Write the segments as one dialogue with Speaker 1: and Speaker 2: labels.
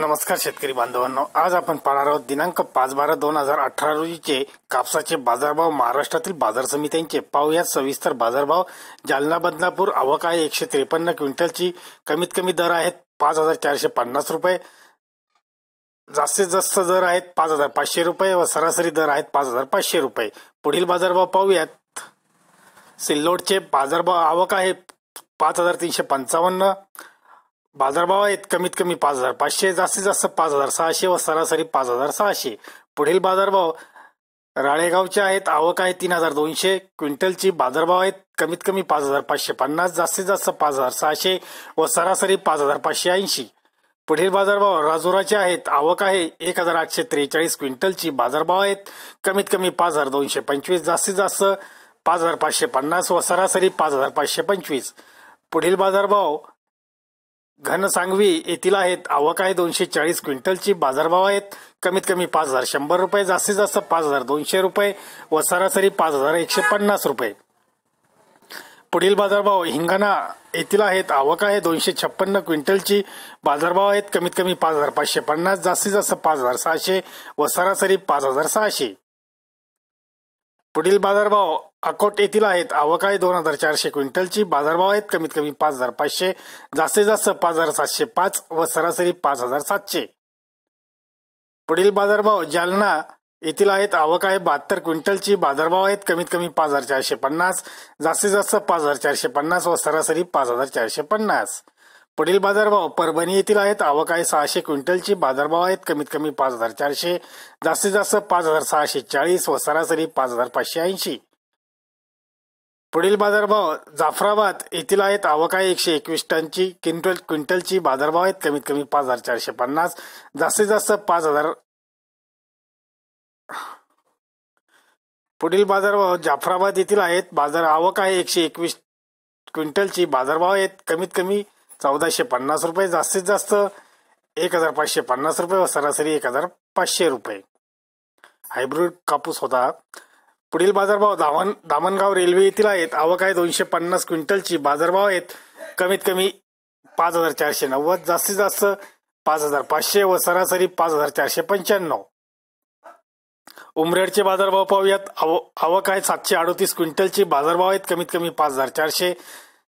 Speaker 1: नमस्कार शेतकरी बांधवांनो आज आपण पाहणार आहोत दिनांक पाच बारा दोन हजार अठरा रोजीचे कापसाचे बाजारभाव महाराष्ट्रातील बाजार समित्यांचे पाहुयात सविस्तर बाजारभाव जालना बदनापूर आवक आहे एकशे त्रेपन्न क्विंटलची कमीत कमी दर आहेत पाच हजार चारशे पन्नास रुपये जास्तीत जास्त दर आहेत पाच हजार पाचशे रुपये व सरासरी दर आहेत पाच हजार पाचशे रुपये पुढील बाजारभाव पाहूयात सिल्लोडचे बाजारभाव आवक आहे पाच हजार तीनशे पंचावन्न बाजारभाव आहेत कमीत कमी पाच हजार पाचशे जास्तीत जास्त पाच हजार सहाशे व सरासरी पाच हजार सहाशे पुढील बाजारभाव राळेगावचे आहेत आवक आहे तीन हजार दोनशे क्विंटलची बाजारभाव आहेत कमीत कमी पाच हजार पाचशे पन्नास जास्तीत जास्त पाच हजार सहाशे व सरासरी पाच हजार पाचशे ऐंशी पुढील बाजारभाव राजुराचे आहेत आवक आहे एक हजार आठशे त्रेचाळीस क्विंटलची बाजारभाव आहेत कमीत कमी पाच हजार दोनशे पंचवीस जास्तीत जास्त पाच हजार पाचशे पन्नास व सरासरी पाच हजार पाचशे पंचवीस पुढील बाजारभाव घनसांगवी येथील आहेत आवक आहे दोनशे चाळीस क्विंटलची बाजारभाव आहेत कमीत कमी पाच हजार शंभर रुपये जास्तीत जास्त पाच हजार दोनशे रुपये व सरासरी पाच हजार एकशे पन्नास रुपये पुढील बाजारभाव हिंगणा येथील आहेत आवक आहे दोनशे छप्पन्न क्विंटलची बाजारभाव आहेत कमीत कमी पाच हजार पाचशे पन्नास जास्तीत जास्त पाच हजार सहाशे व सरासरी पाच हजार सहाशे पुढील बाजारभाव अकोट येथील आहेत आवक दोन हजार चारशे क्विंटलची बाजारभाव आहेत कमीत कमी पाच हजार पाचशे जास्तीत जास्त पाच हजार सातशे पाच व सरासरी पाच हजार सातशे पुढील बाजारभाव जालना येथील आहेत आवक बहात्तर क्विंटलची बाजारभाव आहेत कमीत कमी पाच हजार चारशे पन्नास जास्तीत जास्त पाच हजार चारशे पन्नास व सरासरी पाच हजार चारशे पन्नास पुढील बाजारभाव परभणी येथील आहेत आवक सहाशे क्विंटलची बाजारभाव आहेत कमीत कमी पाच हजार चारशे जास्तीत जास्त पाच हजार सहाशे चाळीस व सरासरी पाच हजार पाचशे ऐंशी पुढील बाजारभाव जाफराबाद येथील आहेत आवक आहे एकशे एकवीस टनची क्विंटल क्विंटलची बाजारभाव आहेत कमीत कमी पाच हजार चारशे पन्नास जास्तीत जास्त पाच हजार पुढील बाजारभाव जाफराबाद येथील आहेत बाजार आवक आहे एकशे एकवीस क्विंटलची बाजारभाव आहेत कमीत कमी चौदाशे पन्नास रुपये जास्तीत जास्त एक हजार पाचशे पन्नास रुपये व सरासरी एक हजार पाचशे रुपये हायब्रिड कापूस होता पुढील बाजारभाव दामन दामणगाव रेल्वे येथील आहेत आवक आहे दोनशे पन्नास क्विंटलची बाजारभाव आहेत कमीत कमी पाच हजार चारशे नव्वद जास्तीत जास्त पाच हजार पाचशे व सरासरी पाच हजार चारशे पंच्याण्णव उमरेडचे बाजारभाव पाहूयात आवक आहे सातशे अडोतीस क्विंटलची बाजारभाव आहेत कमीत कमी पाच हजार चारशे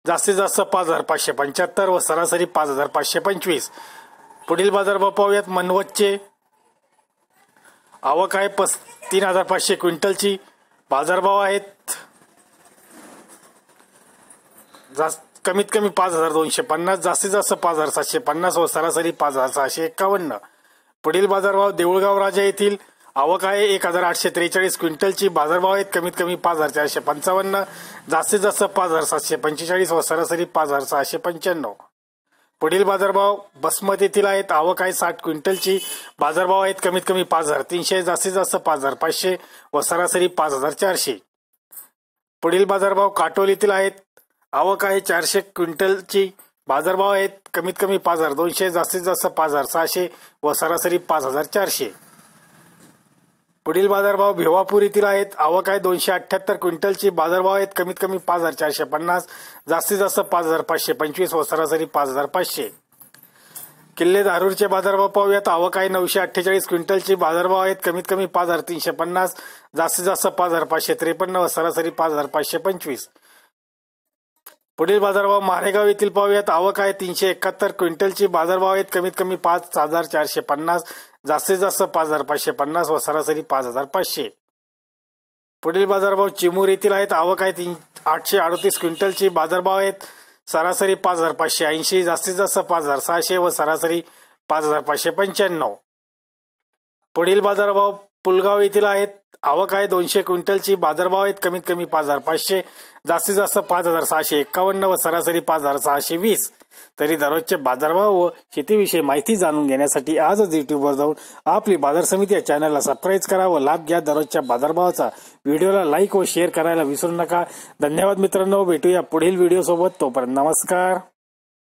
Speaker 1: जास्तीत जास्त पाच हजार पाचशे पंच्याहत्तर व सरासरी पाच हजार पाचशे पंचवीस पुढील बाजारभाव पाहूयात मनवतचे आवक आहे पस तीन हजार पाचशे क्विंटलची बाजारभाव आहेत जास्त कमीत कमी पाच हजार दोनशे पन्नास जास्तीत जास्त पाच हजार सातशे पन्नास व सरासरी पाच हजार सहाशे एकावन्न पुढील बाजारभाव देऊळगाव राजा येथील आवक आहे एक हजार आठशे त्रेचाळीस क्विंटलची बाजारभाव आहेत कमीत कमी पाच हजार चारशे पंचावन्न जास्तीत जास्त पाच हजार सातशे पंचेचाळीस व सरासरी पाच हजार सहाशे पंच्याण्णव पुढील बाजारभाव बसमतीतील आहेत आवक आहे साठ क्विंटलची बाजारभाव आहेत कमीत कमी पाच हजार तीनशे जास्तीत जास्त पाच हजार पाचशे व सरासरी पाच हजार चारशे पुढील बाजारभाव काटोलीतील आहेत आवक आहे चारशे क्विंटलची बाजारभाव आहेत कमीत कमी पाच हजार दोनशे जास्तीत जास्त पाच हजार सहाशे व सरासरी पाच हजार चारशे पुढील बाजारभाव भिवापूर येथील आहेत आवक आहे दोनशे अठ्ठ्याहत्तर क्विंटलची बाजारभाव आहेत कमीत कमी पाच हजार चारशे पन्नास जास्तीत जास्त पाच हजार पाचशे पंचवीस व सरासरी पाच हजार पाचशे किल्ले धारूरचे बाजारभाव पाहूयात आवक आहे नऊशे अठ्ठेचाळीस क्विंटलची बाजारभाव आहेत कमीत कमी पाच हजार तीनशे पन्नास जास्तीत जास्त पाच हजार पाचशे त्रेपन्न व सरासरी पाच हजार पाचशे पंचवीस पुढील बाजारभाव मारेगाव येथील पाहूयात आवक आहे तीनशे एकाहत्तर क्विंटलची बाजारभाव आहेत कमीत कमी पाच हजार चारशे पन्नास जास्तीत जास्त पाच हजार पाचशे पन्नास व सरासरी पाच हजार पाचशे पुढील बाजारभाव चिमूर येथील आहेत आवक आहे तीन आठशे अडतीस क्विंटलची बाजारभाव आहेत सरासरी पाच हजार पाचशे ऐंशी जास्तीत जास्त पाच हजार सहाशे व सरासरी पाच हजार पाचशे पंच्याण्णव पुढील बाजारभाव पुलगाव येथील आहेत आवक आहे दोनशे क्विंटलची बाजारभाव आहेत कमीत कमी पाच हजार पाचशे जास्तीत जास्त पाच हजार सहाशे एकावन्न व सरासरी पाच हजार सहाशे वीस तरी दररोजचे बाजारभाव व शेतीविषयी माहिती जाणून घेण्यासाठी आजच युट्यूबवर जाऊन आपली बाजार समिती या चॅनलला सबस्क्राईब करा व लाभ घ्या दररोजच्या बाजारभावाचा व्हिडिओला लाईक व शेअर करायला विसरू नका धन्यवाद मित्रांनो भेटूया पुढील व्हिडिओ सोबत तोपर्यंत नमस्कार